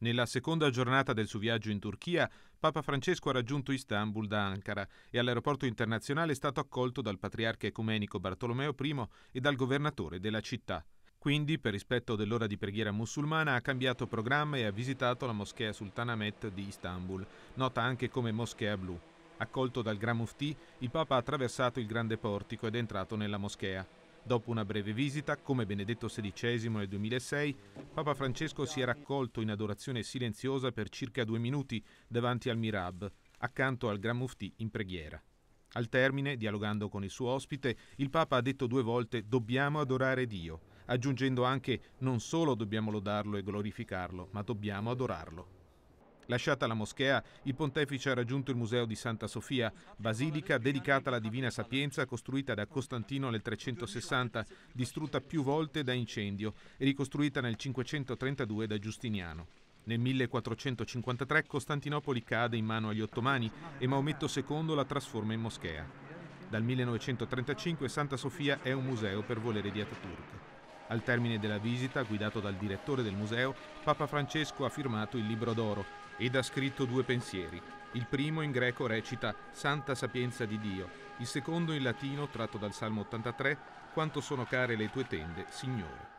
Nella seconda giornata del suo viaggio in Turchia, Papa Francesco ha raggiunto Istanbul da Ankara e all'aeroporto internazionale è stato accolto dal patriarca ecumenico Bartolomeo I e dal governatore della città. Quindi, per rispetto dell'ora di preghiera musulmana, ha cambiato programma e ha visitato la moschea Sultanahmet di Istanbul, nota anche come Moschea Blu. Accolto dal Gran Mufti, il Papa ha attraversato il grande portico ed è entrato nella moschea. Dopo una breve visita, come Benedetto XVI nel 2006, Papa Francesco si è raccolto in adorazione silenziosa per circa due minuti davanti al Mirab, accanto al Gran Mufti in preghiera. Al termine, dialogando con il suo ospite, il Papa ha detto due volte dobbiamo adorare Dio, aggiungendo anche non solo dobbiamo lodarlo e glorificarlo, ma dobbiamo adorarlo. Lasciata la moschea, il pontefice ha raggiunto il museo di Santa Sofia, basilica dedicata alla Divina Sapienza costruita da Costantino nel 360, distrutta più volte da incendio e ricostruita nel 532 da Giustiniano. Nel 1453 Costantinopoli cade in mano agli ottomani e Maometto II la trasforma in moschea. Dal 1935 Santa Sofia è un museo per volere di Ataturk. Al termine della visita, guidato dal direttore del museo, Papa Francesco ha firmato il Libro d'Oro ed ha scritto due pensieri. Il primo in greco recita Santa Sapienza di Dio, il secondo in latino, tratto dal Salmo 83, Quanto sono care le tue tende, Signore.